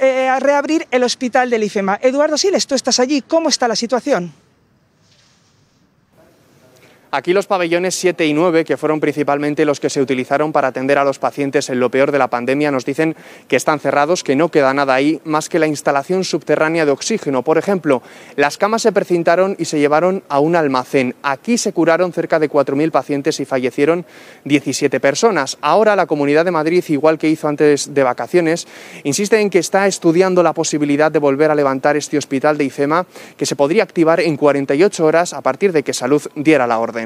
Eh, a, reabrir el hospital del IFEMA. Eduardo Siles, tú estás allí, ¿cómo está la situación? Aquí los pabellones 7 y 9, que fueron principalmente los que se utilizaron para atender a los pacientes en lo peor de la pandemia, nos dicen que están cerrados, que no queda nada ahí más que la instalación subterránea de oxígeno. Por ejemplo, las camas se precintaron y se llevaron a un almacén. Aquí se curaron cerca de 4.000 pacientes y fallecieron 17 personas. Ahora la Comunidad de Madrid, igual que hizo antes de vacaciones, insiste en que está estudiando la posibilidad de volver a levantar este hospital de IFEMA, que se podría activar en 48 horas a partir de que Salud diera la orden.